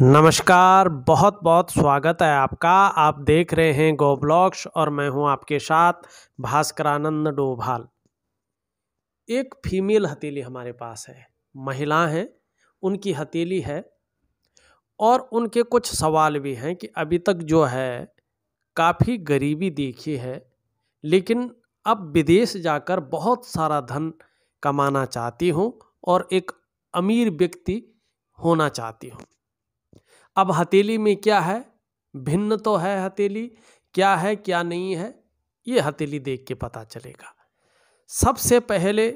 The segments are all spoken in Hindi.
नमस्कार बहुत बहुत स्वागत है आपका आप देख रहे हैं गो ब्लॉग्स और मैं हूं आपके साथ भास्करानंद डोभाल एक फीमेल हथेली हमारे पास है महिला हैं उनकी हथेली है और उनके कुछ सवाल भी हैं कि अभी तक जो है काफ़ी गरीबी देखी है लेकिन अब विदेश जाकर बहुत सारा धन कमाना चाहती हूँ और एक अमीर व्यक्ति होना चाहती हूँ अब हथेली में क्या है भिन्न तो है हथेली क्या है क्या नहीं है ये हथेली देख के पता चलेगा सबसे पहले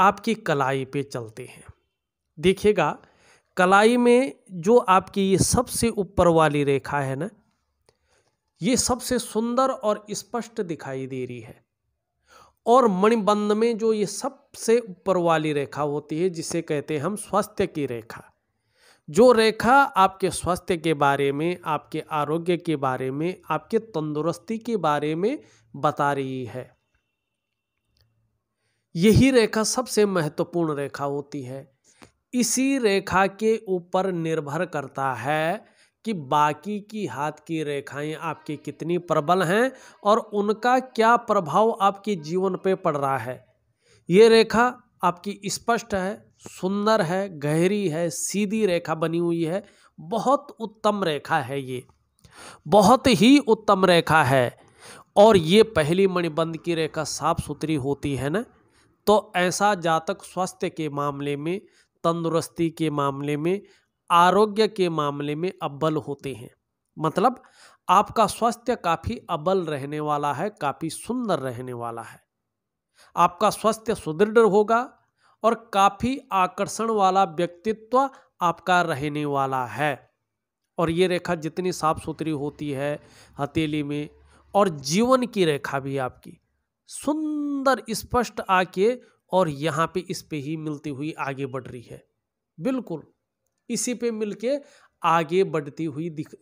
आपकी कलाई पे चलते हैं देखिएगा कलाई में जो आपकी ये सबसे ऊपर वाली रेखा है ना ये सबसे सुंदर और स्पष्ट दिखाई दे रही है और मणिबंध में जो ये सबसे ऊपर वाली रेखा होती है जिसे कहते हैं हम स्वास्थ्य की रेखा जो रेखा आपके स्वास्थ्य के बारे में आपके आरोग्य के बारे में आपके तंदुरुस्ती के बारे में बता रही है यही रेखा सबसे महत्वपूर्ण रेखा होती है इसी रेखा के ऊपर निर्भर करता है कि बाकी की हाथ की रेखाएं आपकी कितनी प्रबल हैं और उनका क्या प्रभाव आपके जीवन पे पड़ रहा है ये रेखा आपकी स्पष्ट है सुंदर है गहरी है सीधी रेखा बनी हुई है बहुत उत्तम रेखा है ये बहुत ही उत्तम रेखा है और ये पहली मणिबंध की रेखा साफ सुथरी होती है ना तो ऐसा जातक स्वास्थ्य के मामले में तंदुरुस्ती के मामले में आरोग्य के मामले में अब्बल होते हैं मतलब आपका स्वास्थ्य काफ़ी अबल रहने वाला है काफ़ी सुंदर रहने वाला है आपका स्वास्थ्य सुदृढ़ होगा और काफ़ी आकर्षण वाला व्यक्तित्व आपका रहने वाला है और ये रेखा जितनी साफ सुथरी होती है हथेली में और जीवन की रेखा भी आपकी सुंदर स्पष्ट आके और यहाँ पे इस पे ही मिलती हुई आगे बढ़ रही है बिल्कुल इसी पे मिलके आगे बढ़ती हुई दिख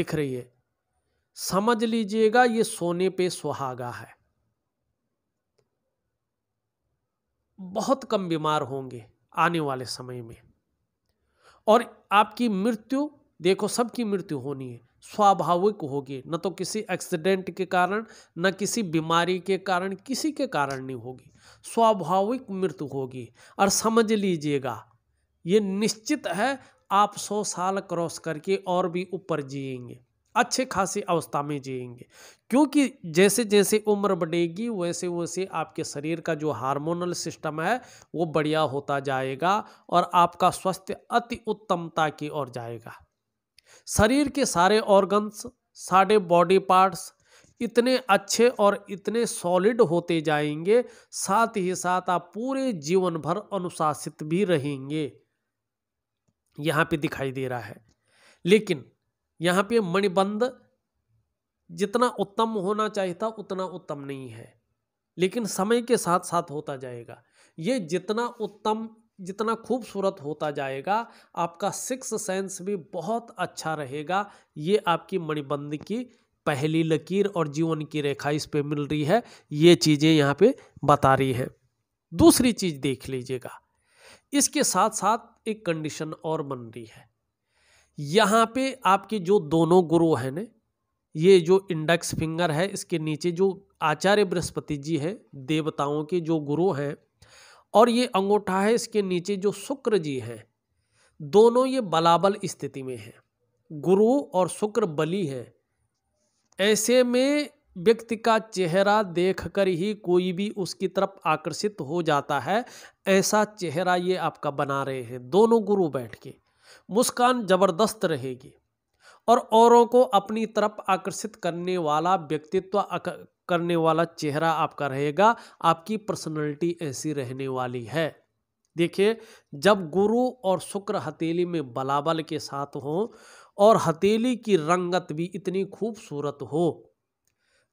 दिख रही है समझ लीजिएगा ये सोने पे सुहागा है बहुत कम बीमार होंगे आने वाले समय में और आपकी मृत्यु देखो सबकी मृत्यु होनी है स्वाभाविक होगी न तो किसी एक्सीडेंट के कारण न किसी बीमारी के कारण किसी के कारण नहीं होगी स्वाभाविक मृत्यु होगी और समझ लीजिएगा ये निश्चित है आप सौ साल क्रॉस करके और भी ऊपर जिएंगे अच्छे खासी अवस्था में जिएंगे क्योंकि जैसे जैसे उम्र बढ़ेगी वैसे वैसे आपके शरीर का जो हार्मोनल सिस्टम है वो बढ़िया होता जाएगा और आपका स्वास्थ्य अति उत्तमता की ओर जाएगा शरीर के सारे ऑर्गन्स सारे बॉडी पार्ट्स इतने अच्छे और इतने सॉलिड होते जाएंगे साथ ही साथ आप पूरे जीवन भर अनुशासित भी रहेंगे यहाँ पे दिखाई दे रहा है लेकिन यहाँ पे मणिबंध जितना उत्तम होना चाहिए था उतना उत्तम नहीं है लेकिन समय के साथ साथ होता जाएगा ये जितना उत्तम जितना खूबसूरत होता जाएगा आपका सिक्स सेंस भी बहुत अच्छा रहेगा ये आपकी मणिबंध की पहली लकीर और जीवन की रेखा इस पे मिल रही है ये चीज़ें यहाँ पे बता रही हैं दूसरी चीज़ देख लीजिएगा इसके साथ साथ एक कंडीशन और बन रही है यहाँ पे आपके जो दोनों गुरु हैं ने ये जो इंडेक्स फिंगर है इसके नीचे जो आचार्य बृहस्पति जी हैं देवताओं के जो गुरु हैं और ये अंगूठा है इसके नीचे जो शुक्र जी हैं दोनों ये बलाबल स्थिति में हैं गुरु और शुक्र बली हैं ऐसे में व्यक्ति का चेहरा देखकर ही कोई भी उसकी तरफ आकर्षित हो जाता है ऐसा चेहरा ये आपका बना रहे हैं दोनों गुरु बैठ के मुस्कान जबरदस्त रहेगी और औरों को अपनी तरफ आकर्षित करने वाला व्यक्तित्व करने वाला चेहरा आपका रहेगा आपकी पर्सनालिटी ऐसी रहने वाली है देखिए जब गुरु और शुक्र हथेली में बलाबल के साथ हो और हथेली की रंगत भी इतनी खूबसूरत हो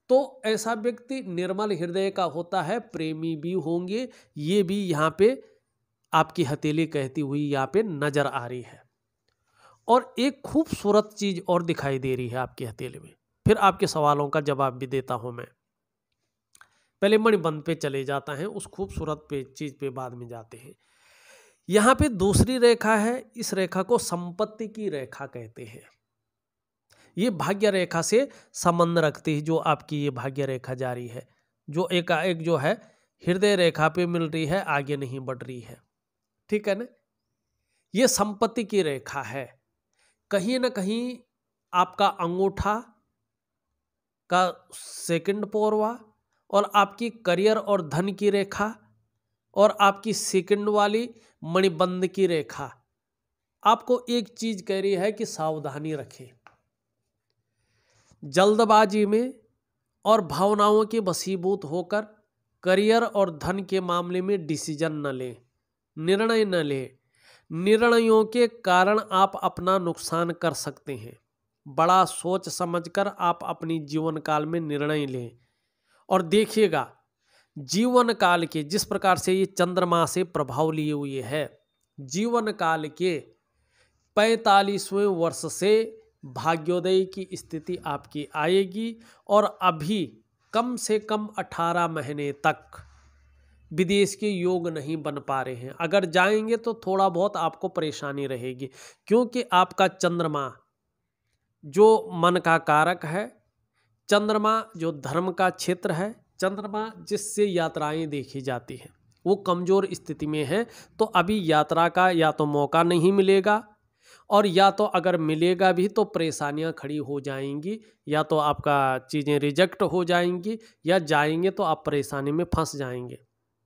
तो ऐसा व्यक्ति निर्मल हृदय का होता है प्रेमी भी होंगे ये भी यहाँ पे आपकी हथेली कहती हुई यहाँ पे नज़र आ रही है और एक खूबसूरत चीज़ और दिखाई दे रही है आपके हथेली में फिर आपके सवालों का जवाब भी देता हूं मैं पहले मणिबंध पे चले जाता है उस खूबसूरत पे चीज़ पे बाद में जाते हैं यहां पे दूसरी रेखा है इस रेखा को संपत्ति की रेखा कहते हैं ये भाग्य रेखा से संबंध रखती है जो आपकी ये भाग्य रेखा जारी है जो एकाएक जो है हृदय रेखा पे मिल रही है आगे नहीं बढ़ रही है ठीक है ना ये संपत्ति की रेखा है कहीं ना कहीं आपका अंगूठा का सेकंड पौरवा और आपकी करियर और धन की रेखा और आपकी सेकंड वाली मणिबंध की रेखा आपको एक चीज कह रही है कि सावधानी रखें जल्दबाजी में और भावनाओं के बसीबूत होकर करियर और धन के मामले में डिसीजन न लें निर्णय न लें निर्णयों के कारण आप अपना नुकसान कर सकते हैं बड़ा सोच समझकर आप अपनी जीवन काल में निर्णय लें और देखिएगा जीवन काल के जिस प्रकार से ये चंद्रमा से प्रभाव लिए हुए है जीवन काल के पैंतालीसवें वर्ष से भाग्योदय की स्थिति आपकी आएगी और अभी कम से कम अठारह महीने तक विदेश के योग नहीं बन पा रहे हैं अगर जाएंगे तो थोड़ा बहुत आपको परेशानी रहेगी क्योंकि आपका चंद्रमा जो मन का कारक है चंद्रमा जो धर्म का क्षेत्र है चंद्रमा जिससे यात्राएं देखी जाती हैं वो कमज़ोर स्थिति में है तो अभी यात्रा का या तो मौका नहीं मिलेगा और या तो अगर मिलेगा भी तो परेशानियां खड़ी हो जाएंगी या तो आपका चीज़ें रिजेक्ट हो जाएंगी या जाएंगे तो आप परेशानी में फंस जाएंगे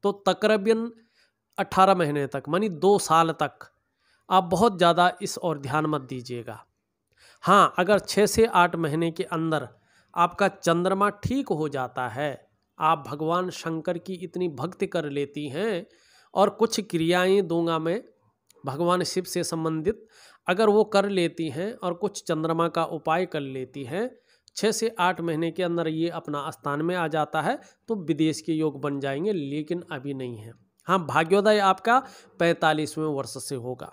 तो तकरीबन 18 महीने तक मानी दो साल तक आप बहुत ज़्यादा इस और ध्यान मत दीजिएगा हाँ अगर छः से आठ महीने के अंदर आपका चंद्रमा ठीक हो जाता है आप भगवान शंकर की इतनी भक्ति कर लेती हैं और कुछ क्रियाएं दूंगा मैं भगवान शिव से संबंधित अगर वो कर लेती हैं और कुछ चंद्रमा का उपाय कर लेती हैं छः से आठ महीने के अंदर ये अपना स्थान में आ जाता है तो विदेश के योग बन जाएंगे लेकिन अभी नहीं है हाँ भाग्योदय आपका पैंतालीसवें वर्ष से होगा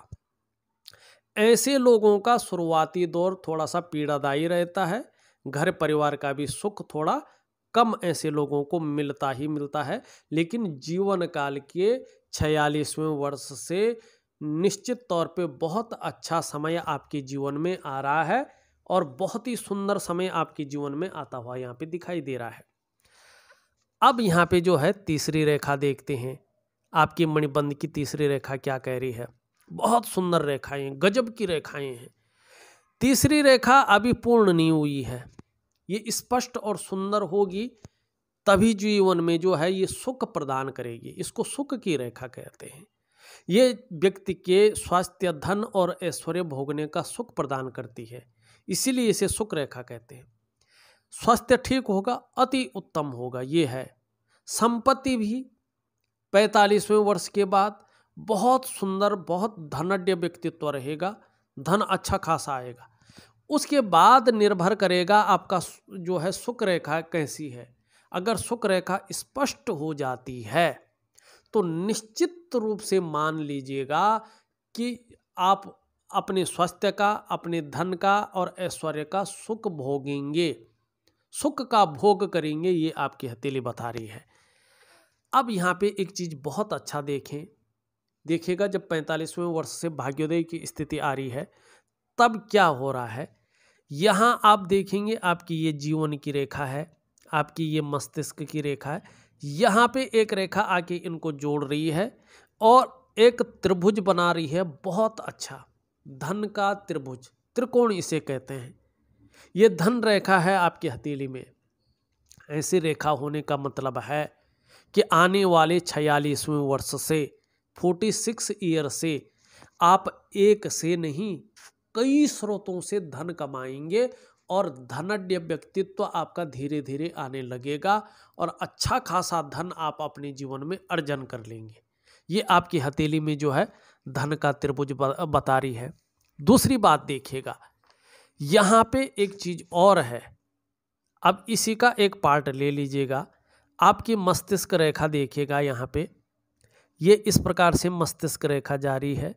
ऐसे लोगों का शुरुआती दौर थोड़ा सा पीड़ादायी रहता है घर परिवार का भी सुख थोड़ा कम ऐसे लोगों को मिलता ही मिलता है लेकिन जीवन काल के छियालीसवें वर्ष से निश्चित तौर पे बहुत अच्छा समय आपके जीवन में आ रहा है और बहुत ही सुंदर समय आपके जीवन में आता हुआ यहाँ पे दिखाई दे रहा है अब यहाँ पे जो है तीसरी रेखा देखते हैं आपकी मणिबंध की तीसरी रेखा क्या कह रही है बहुत सुंदर रेखाएं गजब की रेखाएं हैं तीसरी रेखा अभी पूर्ण नहीं हुई है ये स्पष्ट और सुंदर होगी तभी जीवन में जो है ये सुख प्रदान करेगी इसको सुख की रेखा कहते हैं ये व्यक्ति के स्वास्थ्य धन और ऐश्वर्य भोगने का सुख प्रदान करती है इसीलिए इसे सुख रेखा कहते हैं स्वास्थ्य ठीक होगा अति उत्तम होगा ये है संपत्ति भी पैंतालीसवें वर्ष के बाद बहुत सुंदर बहुत धनढ़ व्यक्तित्व रहेगा धन अच्छा खासा आएगा उसके बाद निर्भर करेगा आपका जो है सुख रेखा कैसी है अगर सुख रेखा स्पष्ट हो जाती है तो निश्चित रूप से मान लीजिएगा कि आप अपने स्वास्थ्य का अपने धन का और ऐश्वर्य का सुख भोगेंगे सुख का भोग करेंगे ये आपकी हथेली बता रही है अब यहाँ पे एक चीज़ बहुत अच्छा देखें देखिएगा जब पैंतालीसवें वर्ष से भाग्योदय की स्थिति आ रही है तब क्या हो रहा है यहाँ आप देखेंगे आपकी ये जीवन की रेखा है आपकी ये मस्तिष्क की रेखा है यहाँ पे एक रेखा आके इनको जोड़ रही है और एक त्रिभुज बना रही है बहुत अच्छा धन का त्रिभुज त्रिकोण इसे कहते हैं ये धन रेखा है आपकी हथेली में ऐसी रेखा होने का मतलब है कि आने वाले छियालीसवें वर्ष से फोर्टी सिक्स ईयर से आप एक से नहीं कई स्रोतों से धन कमाएंगे और धनड्य व्यक्तित्व तो आपका धीरे धीरे आने लगेगा और अच्छा खासा धन आप अपने जीवन में अर्जन कर लेंगे ये आपकी हथेली में जो है धन का त्रिभुज बता रही है दूसरी बात देखिएगा यहाँ पे एक चीज़ और है अब इसी का एक पार्ट ले लीजिएगा आपकी मस्तिष्क रेखा देखिएगा यहाँ पे ये इस प्रकार से मस्तिष्क रेखा जा रही है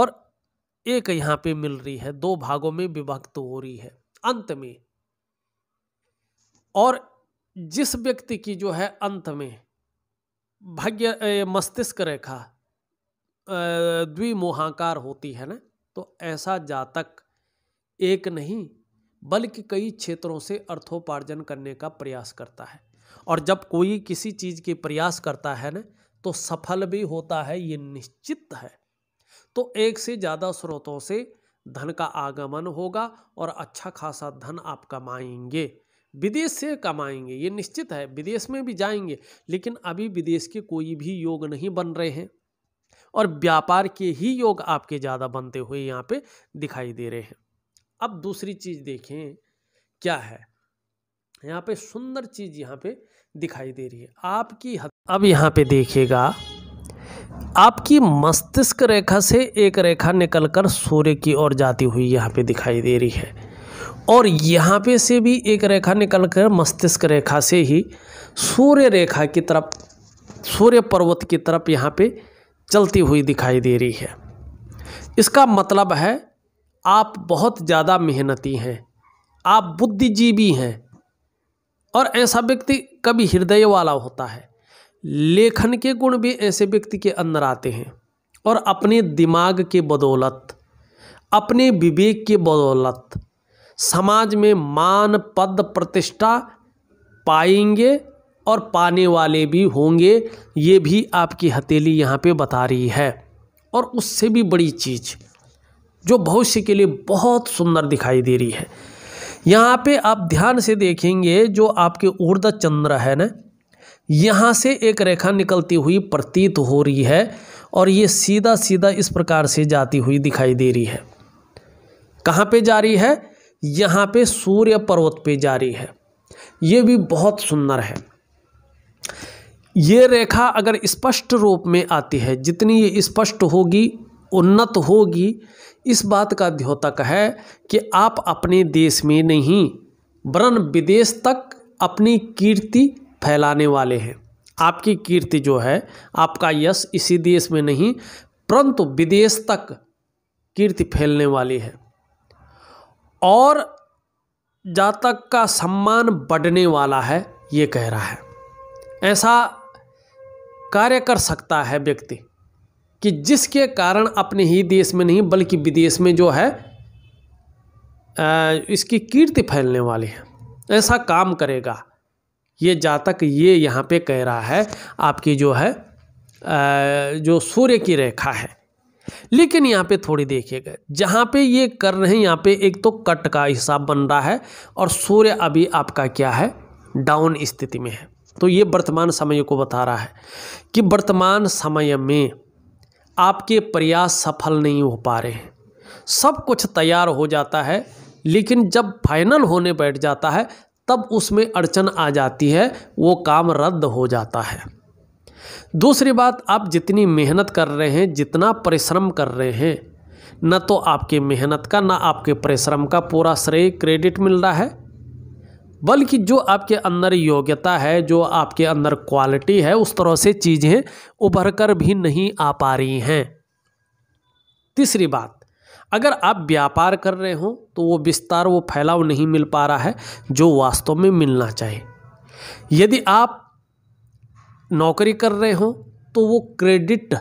और एक यहाँ पे मिल रही है दो भागों में विभक्त हो रही है अंत में और जिस व्यक्ति की जो है अंत में भाग्य मस्तिष्क रेखा द्विमोहाकार होती है ना तो ऐसा जातक एक नहीं बल्कि कई क्षेत्रों से अर्थोपार्जन करने का प्रयास करता है और जब कोई किसी चीज़ के प्रयास करता है ना तो सफल भी होता है ये निश्चित है तो एक से ज़्यादा स्रोतों से धन का आगमन होगा और अच्छा खासा धन आप कमाएंगे विदेश से कमाएंगे ये निश्चित है विदेश में भी जाएंगे लेकिन अभी विदेश के कोई भी योग नहीं बन रहे हैं और व्यापार के ही योग आपके ज़्यादा बनते हुए यहाँ पे दिखाई दे रहे हैं अब दूसरी चीज़ देखें क्या है यहाँ पे सुंदर चीज़ यहाँ पे दिखाई दे रही है आपकी अब यहाँ पे देखिएगा आपकी मस्तिष्क रेखा से एक रेखा निकलकर सूर्य की ओर जाती हुई यहाँ पे दिखाई दे रही है और यहाँ पे से भी एक रेखा निकल कर मस्तिष्क रेखा से ही सूर्य रेखा की तरफ सूर्य पर्वत की तरफ यहाँ पे चलती हुई दिखाई दे रही है इसका मतलब है आप बहुत ज़्यादा मेहनती हैं आप बुद्धिजीवी हैं और ऐसा व्यक्ति कभी हृदय वाला होता है लेखन के गुण भी ऐसे व्यक्ति के अंदर आते हैं और अपने दिमाग के बदौलत अपने विवेक के बदौलत समाज में मान पद प्रतिष्ठा पाएंगे और पाने वाले भी होंगे ये भी आपकी हथेली यहाँ पे बता रही है और उससे भी बड़ी चीज़ जो भविष्य के लिए बहुत सुंदर दिखाई दे रही है यहाँ पे आप ध्यान से देखेंगे जो आपके ऊर्द चंद्र है ना यहाँ से एक रेखा निकलती हुई प्रतीत हो रही है और ये सीधा सीधा इस प्रकार से जाती हुई दिखाई दे रही है कहाँ पे जा रही है यहाँ पे सूर्य पर्वत पे जारी है ये भी बहुत सुंदर है ये रेखा अगर स्पष्ट रूप में आती है जितनी ये स्पष्ट होगी उन्नत होगी इस बात का द्योतक है कि आप अपने देश में नहीं वरन विदेश तक अपनी कीर्ति फैलाने वाले हैं आपकी कीर्ति जो है आपका यश इसी देश में नहीं परंतु विदेश तक कीर्ति फैलने वाली है और जातक का सम्मान बढ़ने वाला है ये कह रहा है ऐसा कार्य कर सकता है व्यक्ति कि जिसके कारण अपने ही देश में नहीं बल्कि विदेश में जो है इसकी कीर्ति फैलने वाली है ऐसा काम करेगा ये जातक ये यहाँ पे कह रहा है आपकी जो है जो सूर्य की रेखा है लेकिन यहाँ पे थोड़ी देखिएगा जहाँ पे ये कर रहे हैं यहाँ पे एक तो कट का हिसाब बन रहा है और सूर्य अभी आपका क्या है डाउन स्थिति में है तो ये वर्तमान समय को बता रहा है कि वर्तमान समय में आपके प्रयास सफल नहीं हो पा रहे हैं सब कुछ तैयार हो जाता है लेकिन जब फाइनल होने बैठ जाता है तब उसमें अड़चन आ जाती है वो काम रद्द हो जाता है दूसरी बात आप जितनी मेहनत कर रहे हैं जितना परिश्रम कर रहे हैं न तो आपके मेहनत का ना आपके परिश्रम का पूरा श्रेय क्रेडिट मिल रहा है बल्कि जो आपके अंदर योग्यता है जो आपके अंदर क्वालिटी है उस तरह से चीज़ें उभर कर भी नहीं आ पा रही हैं तीसरी बात अगर आप व्यापार कर रहे हो तो वो विस्तार वो फैलाव नहीं मिल पा रहा है जो वास्तव में मिलना चाहिए यदि आप नौकरी कर रहे हों तो वो क्रेडिट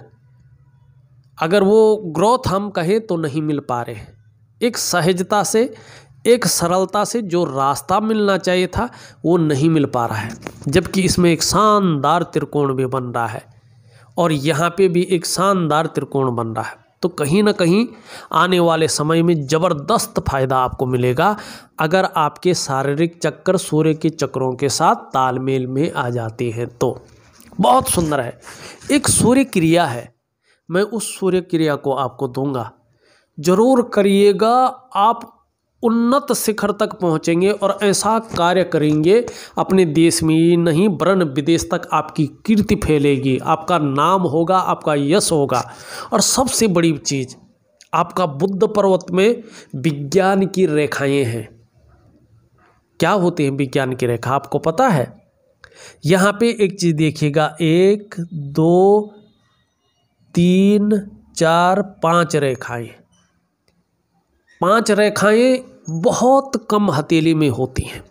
अगर वो ग्रोथ हम कहें तो नहीं मिल पा रहे एक सहजता से एक सरलता से जो रास्ता मिलना चाहिए था वो नहीं मिल पा रहा है जबकि इसमें एक शानदार त्रिकोण भी बन रहा है और यहाँ पे भी एक शानदार त्रिकोण बन रहा है तो कहीं ना कहीं आने वाले समय में ज़बरदस्त फायदा आपको मिलेगा अगर आपके शारीरिक चक्कर सूर्य के चक्रों के साथ तालमेल में आ जाते हैं तो बहुत सुंदर है एक सूर्य क्रिया है मैं उस सूर्य क्रिया को आपको दूंगा ज़रूर करिएगा आप उन्नत शिखर तक पहुंचेंगे और ऐसा कार्य करेंगे अपने देश में ही नहीं वरण विदेश तक आपकी कीर्ति फैलेगी आपका नाम होगा आपका यश होगा और सबसे बड़ी चीज़ आपका बुद्ध पर्वत में विज्ञान की रेखाएं हैं क्या होती हैं विज्ञान की रेखा आपको पता है यहाँ पे एक चीज़ देखिएगा एक दो तीन चार पांच रेखाएं पांच रेखाएं बहुत कम हथेली में होती हैं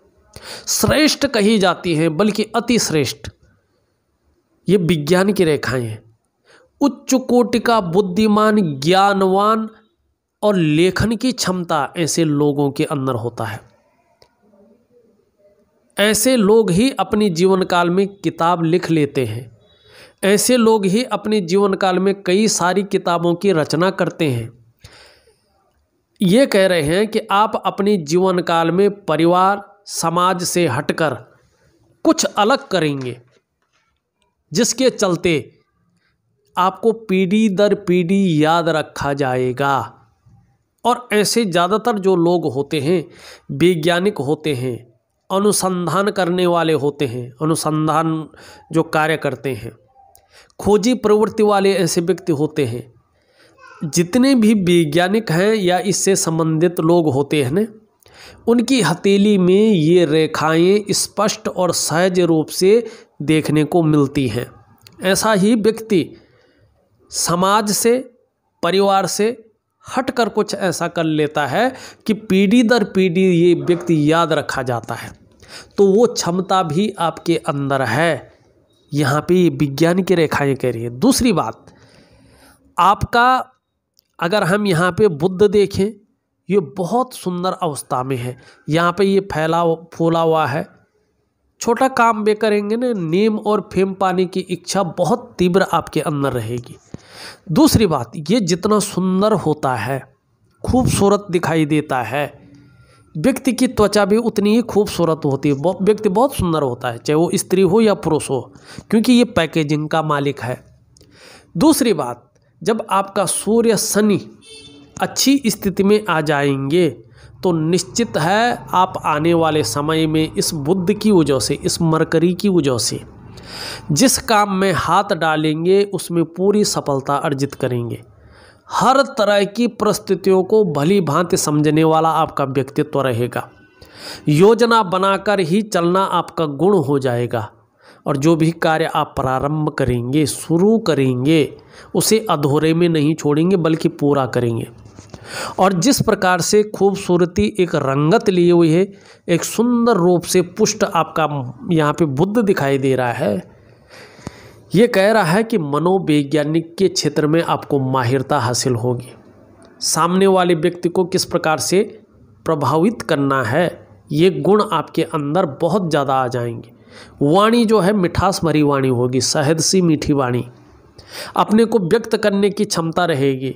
श्रेष्ठ कही जाती हैं बल्कि अति श्रेष्ठ ये विज्ञान की रेखाएं हैं उच्च कोटि का बुद्धिमान ज्ञानवान और लेखन की क्षमता ऐसे लोगों के अंदर होता है ऐसे लोग ही अपनी जीवन काल में किताब लिख लेते हैं ऐसे लोग ही अपने जीवन काल में कई सारी किताबों की रचना करते हैं ये कह रहे हैं कि आप अपने जीवन काल में परिवार समाज से हटकर कुछ अलग करेंगे जिसके चलते आपको पीढ़ी दर पीढ़ी याद रखा जाएगा और ऐसे ज़्यादातर जो लोग होते हैं वैज्ञानिक होते हैं अनुसंधान करने वाले होते हैं अनुसंधान जो कार्य करते हैं खोजी प्रवृत्ति वाले ऐसे व्यक्ति होते हैं जितने भी वैज्ञानिक हैं या इससे संबंधित लोग होते हैं न उनकी हथेली में ये रेखाएं स्पष्ट और सहज रूप से देखने को मिलती हैं ऐसा ही व्यक्ति समाज से परिवार से हटकर कुछ ऐसा कर लेता है कि पीढ़ी दर पीढ़ी ये व्यक्ति याद रखा जाता है तो वो क्षमता भी आपके अंदर है यहाँ पे विज्ञान की रेखाएं कह रही है दूसरी बात आपका अगर हम यहाँ पे बुद्ध देखें ये बहुत सुंदर अवस्था में है यहाँ पे ये फैला फूला हुआ है छोटा काम भी करेंगे ना नेम और फेम पाने की इच्छा बहुत तीव्र आपके अंदर रहेगी दूसरी बात ये जितना सुंदर होता है खूबसूरत दिखाई देता है व्यक्ति की त्वचा भी उतनी ही खूबसूरत होती है व्यक्ति बहुत सुंदर होता है चाहे वो स्त्री हो या पुरुष हो क्योंकि ये पैकेजिंग का मालिक है दूसरी बात जब आपका सूर्य शनि अच्छी स्थिति में आ जाएंगे तो निश्चित है आप आने वाले समय में इस बुद्ध की वजह से इस मरकरी की वजह से जिस काम में हाथ डालेंगे उसमें पूरी सफलता अर्जित करेंगे हर तरह की परिस्थितियों को भली भांति समझने वाला आपका व्यक्तित्व रहेगा योजना बनाकर ही चलना आपका गुण हो जाएगा और जो भी कार्य आप प्रारंभ करेंगे शुरू करेंगे उसे अधूरे में नहीं छोड़ेंगे बल्कि पूरा करेंगे और जिस प्रकार से खूबसूरती एक रंगत लिए हुई है एक सुंदर रूप से पुष्ट आपका यहाँ पे बुद्ध दिखाई दे रहा है ये कह रहा है कि मनोवैज्ञानिक के क्षेत्र में आपको माहिरता हासिल होगी सामने वाले व्यक्ति को किस प्रकार से प्रभावित करना है ये गुण आपके अंदर बहुत ज़्यादा आ जाएंगे वाणी जो है मिठास भरी वाणी होगी सहद सी मीठी वाणी अपने को व्यक्त करने की क्षमता रहेगी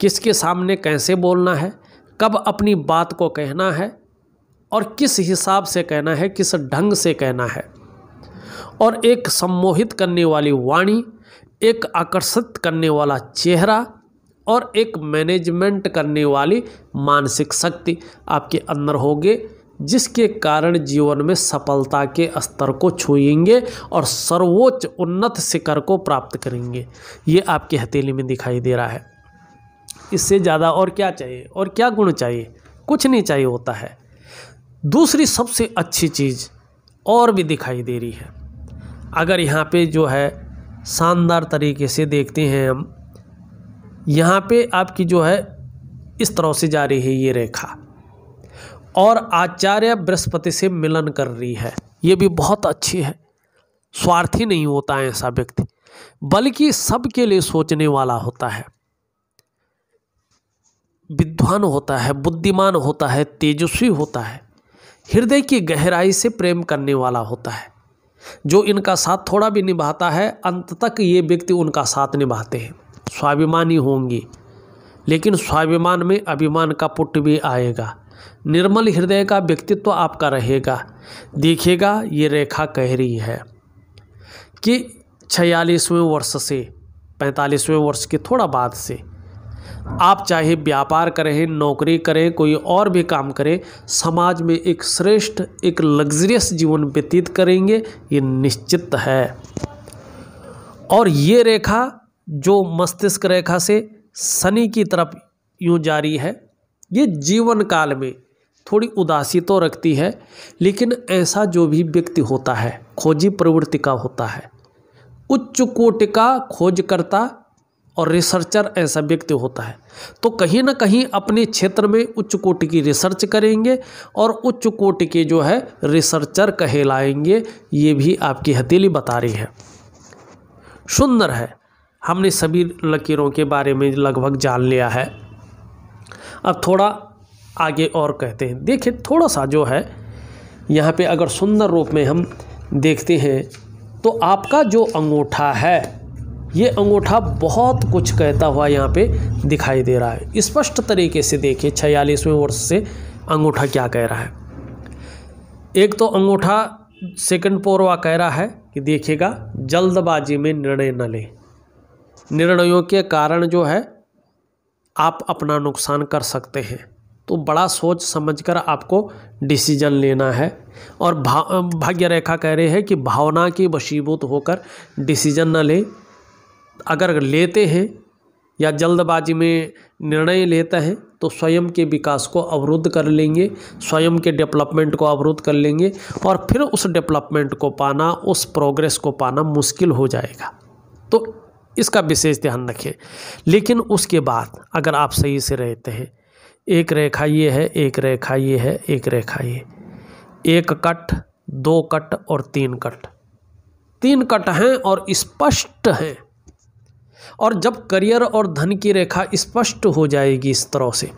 किसके सामने कैसे बोलना है कब अपनी बात को कहना है और किस हिसाब से कहना है किस ढंग से कहना है और एक सम्मोहित करने वाली वाणी एक आकर्षित करने वाला चेहरा और एक मैनेजमेंट करने वाली मानसिक शक्ति आपके अंदर होगी जिसके कारण जीवन में सफलता के स्तर को छुएंगे और सर्वोच्च उन्नत शिखर को प्राप्त करेंगे ये आपकी हथेली में दिखाई दे रहा है इससे ज़्यादा और क्या चाहिए और क्या गुण चाहिए कुछ नहीं चाहिए होता है दूसरी सबसे अच्छी चीज़ और भी दिखाई दे रही है अगर यहाँ पे जो है शानदार तरीके से देखते हैं हम यहाँ पे आपकी जो है इस तरह से जा रही है ये रेखा और आचार्य बृहस्पति से मिलन कर रही है ये भी बहुत अच्छी है स्वार्थी नहीं होता है ऐसा व्यक्ति बल्कि सबके लिए सोचने वाला होता है विद्वान होता है बुद्धिमान होता है तेजस्वी होता है हृदय की गहराई से प्रेम करने वाला होता है जो इनका साथ थोड़ा भी निभाता है अंत तक ये व्यक्ति उनका साथ निभाते हैं स्वाभिमानी होंगे लेकिन स्वाभिमान में अभिमान का पुट भी आएगा निर्मल हृदय का व्यक्तित्व तो आपका रहेगा देखिएगा ये रेखा कह रही है कि छियालीसवें वर्ष से पैंतालीसवें वर्ष के थोड़ा बाद से आप चाहे व्यापार करें नौकरी करें कोई और भी काम करें समाज में एक श्रेष्ठ एक लग्जरियस जीवन व्यतीत करेंगे ये निश्चित है और ये रेखा जो मस्तिष्क रेखा से शनि की तरफ यूँ जारी है ये जीवन काल में थोड़ी उदासी तो रखती है लेकिन ऐसा जो भी व्यक्ति होता है खोजी प्रवृत्ति का होता है उच्च कोटि का खोजकर्ता और रिसर्चर ऐसा व्यक्ति होता है तो कहीं ना कहीं अपने क्षेत्र में उच्च कोटि की रिसर्च करेंगे और उच्च कोटि के जो है रिसर्चर कहलाएंगे ये भी आपकी हथेली बता रही है सुंदर है हमने सभी लकीरों के बारे में लगभग जान लिया है अब थोड़ा आगे और कहते हैं देखिए थोड़ा सा जो है यहाँ पे अगर सुंदर रूप में हम देखते हैं तो आपका जो अंगूठा है ये अंगूठा बहुत कुछ कहता हुआ यहाँ पे दिखाई दे रहा है स्पष्ट तरीके से देखिए छियालीसवें वर्ष से अंगूठा क्या कह रहा है एक तो अंगूठा सेकंड पोरवा कह रहा है कि देखिएगा जल्दबाजी में निर्णय न लें निर्णयों के कारण जो है आप अपना नुकसान कर सकते हैं तो बड़ा सोच समझकर आपको डिसीजन लेना है और भा भाग्य रेखा कह रहे हैं कि भावना की वशीभूत होकर डिसीजन न लें अगर लेते हैं या जल्दबाजी में निर्णय लेता है तो स्वयं के विकास को अवरुद्ध कर लेंगे स्वयं के डेवलपमेंट को अवरुद्ध कर लेंगे और फिर उस डेवलपमेंट को पाना उस प्रोग्रेस को पाना मुश्किल हो जाएगा तो इसका विशेष ध्यान रखें लेकिन उसके बाद अगर आप सही से रहते हैं एक रेखा ये है एक रेखा ये है एक रेखा ये एक कट दो कट और तीन कट तीन कट हैं और स्पष्ट हैं और जब करियर और धन की रेखा स्पष्ट हो जाएगी इस तरह से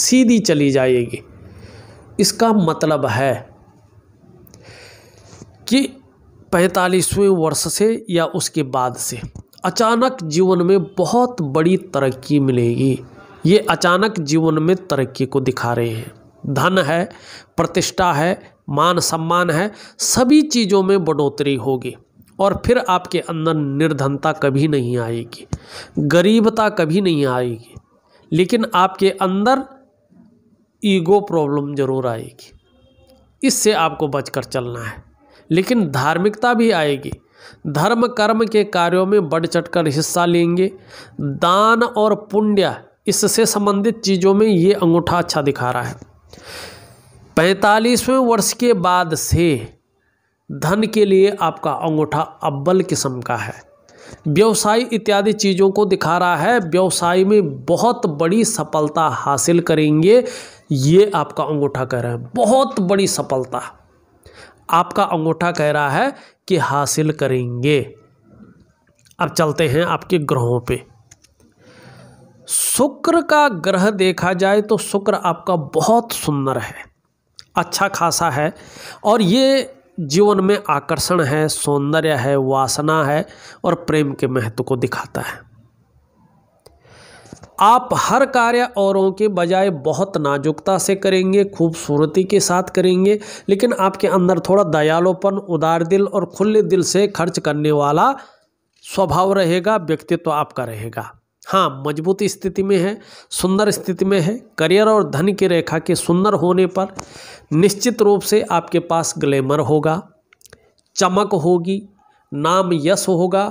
सीधी चली जाएगी इसका मतलब है कि पैंतालीसवें वर्ष से या उसके बाद से अचानक जीवन में बहुत बड़ी तरक्की मिलेगी ये अचानक जीवन में तरक्की को दिखा रहे हैं धन है प्रतिष्ठा है मान सम्मान है सभी चीज़ों में बढ़ोतरी होगी और फिर आपके अंदर निर्धनता कभी नहीं आएगी गरीबता कभी नहीं आएगी लेकिन आपके अंदर ईगो प्रॉब्लम ज़रूर आएगी इससे आपको बचकर चलना है लेकिन धार्मिकता भी आएगी धर्म कर्म के कार्यों में बढ़ चढ़कर हिस्सा लेंगे दान और पुण्य इससे संबंधित चीज़ों में ये अंगूठा अच्छा दिखा रहा है पैंतालीसवें वर्ष के बाद से धन के लिए आपका अंगूठा अब्बल किस्म का है व्यवसाय इत्यादि चीज़ों को दिखा रहा है व्यवसाय में बहुत बड़ी सफलता हासिल करेंगे ये आपका अंगूठा कह रहा है बहुत बड़ी सफलता आपका अंगूठा कह रहा है कि हासिल करेंगे अब चलते हैं आपके ग्रहों पे शुक्र का ग्रह देखा जाए तो शुक्र आपका बहुत सुंदर है अच्छा खासा है और ये जीवन में आकर्षण है सौंदर्य है वासना है और प्रेम के महत्व को दिखाता है आप हर कार्य औरों के बजाय बहुत नाजुकता से करेंगे खूबसूरती के साथ करेंगे लेकिन आपके अंदर थोड़ा दयालुपन उदार दिल और खुले दिल से खर्च करने वाला स्वभाव रहेगा व्यक्तित्व तो आपका रहेगा हाँ मजबूत स्थिति में है सुंदर स्थिति में है करियर और धन की रेखा के सुंदर होने पर निश्चित रूप से आपके पास ग्लैमर होगा चमक होगी नाम यश होगा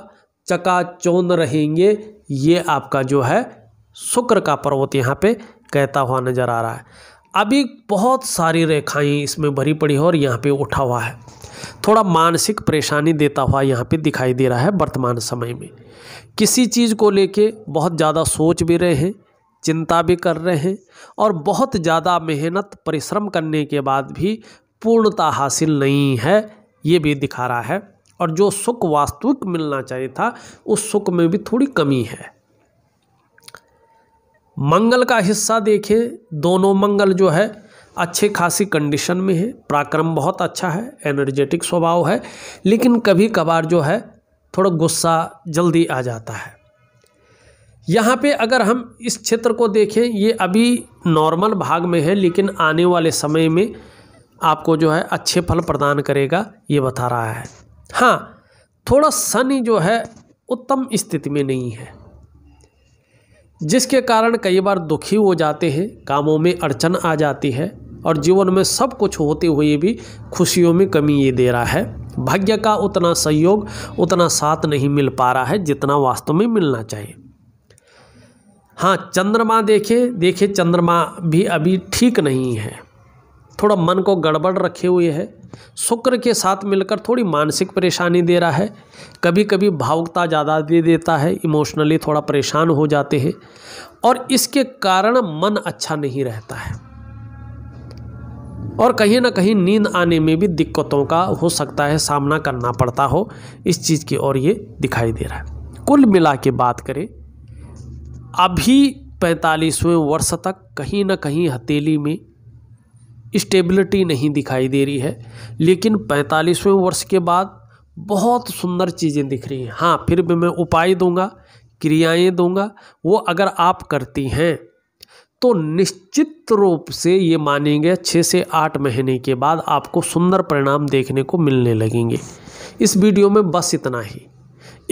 चका चौन रहेंगे ये आपका जो है शुक्र का पर्वत यहाँ पे कहता हुआ नज़र आ रहा है अभी बहुत सारी रेखाएं इसमें भरी पड़ी है और यहाँ पे उठा हुआ है थोड़ा मानसिक परेशानी देता हुआ यहाँ पे दिखाई दे रहा है वर्तमान समय में किसी चीज़ को लेके बहुत ज़्यादा सोच भी रहे हैं चिंता भी कर रहे हैं और बहुत ज़्यादा मेहनत परिश्रम करने के बाद भी पूर्णता हासिल नहीं है ये भी दिखा रहा है और जो सुख वास्तविक मिलना चाहिए था उस सुख में भी थोड़ी कमी है मंगल का हिस्सा देखें दोनों मंगल जो है अच्छे खासी कंडीशन में है पराक्रम बहुत अच्छा है एनर्जेटिक स्वभाव है लेकिन कभी कभार जो है थोड़ा गुस्सा जल्दी आ जाता है यहाँ पे अगर हम इस क्षेत्र को देखें ये अभी नॉर्मल भाग में है लेकिन आने वाले समय में आपको जो है अच्छे फल प्रदान करेगा ये बता रहा है हाँ थोड़ा शनि जो है उत्तम स्थिति में नहीं है जिसके कारण कई बार दुखी हो जाते हैं कामों में अड़चन आ जाती है और जीवन में सब कुछ होते हुए भी खुशियों में कमी ये दे रहा है भाग्य का उतना सहयोग उतना साथ नहीं मिल पा रहा है जितना वास्तव में मिलना चाहिए हाँ चंद्रमा देखे देखे चंद्रमा भी अभी ठीक नहीं है थोड़ा मन को गड़बड़ रखे हुए है शुक्र के साथ मिलकर थोड़ी मानसिक परेशानी दे रहा है कभी कभी भावुकता ज़्यादा दे देता है इमोशनली थोड़ा परेशान हो जाते हैं और इसके कारण मन अच्छा नहीं रहता है और कहीं ना कहीं नींद आने में भी दिक्कतों का हो सकता है सामना करना पड़ता हो इस चीज़ की और ये दिखाई दे रहा है कुल मिला के बात करें अभी पैंतालीसवें वर्ष तक कहीं ना कहीं हथेली में स्टेबिलिटी नहीं दिखाई दे रही है लेकिन पैंतालीसवें वर्ष के बाद बहुत सुंदर चीज़ें दिख रही हैं हाँ फिर भी मैं उपाय दूंगा क्रियाएं दूंगा वो अगर आप करती हैं तो निश्चित रूप से ये मानेंगे छः से आठ महीने के बाद आपको सुंदर परिणाम देखने को मिलने लगेंगे इस वीडियो में बस इतना ही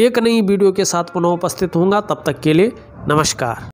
एक नई वीडियो के साथ पुनः उपस्थित होऊंगा तब तक के लिए नमस्कार